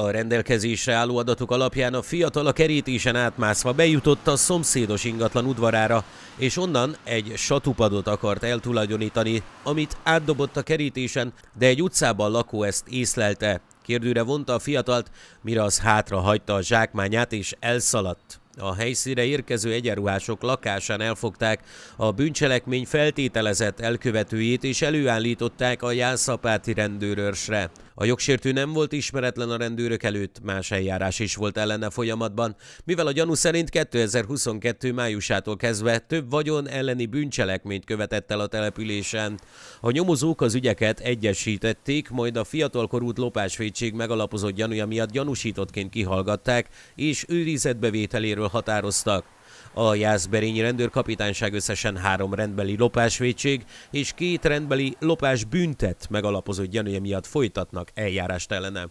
A rendelkezésre álló adatok alapján a fiatal a kerítésen átmászva bejutott a szomszédos ingatlan udvarára, és onnan egy satupadot akart eltulajdonítani, amit átdobott a kerítésen, de egy utcában lakó ezt észlelte. Kérdőre vonta a fiatalt, mire az hátra hagyta a zsákmányát és elszaladt. A helyszíre érkező egyenruhások lakásán elfogták a bűncselekmény feltételezett elkövetőjét és előállították a jászapáti rendőrőrsre. A jogsértő nem volt ismeretlen a rendőrök előtt, más eljárás is volt ellene folyamatban, mivel a gyanú szerint 2022. májusától kezdve több vagyon elleni bűncselekményt követett el a településen. A nyomozók az ügyeket egyesítették, majd a fiatalkorút lopásvédség megalapozott gyanúja miatt gyanúsítottként kihallgatták, és őrizetbevételéről határoztak. A Jászberényi rendőrkapitányság összesen három rendbeli lopásvédség és két rendbeli lopás büntet megalapozott gyanúja miatt folytatnak eljárást ellene.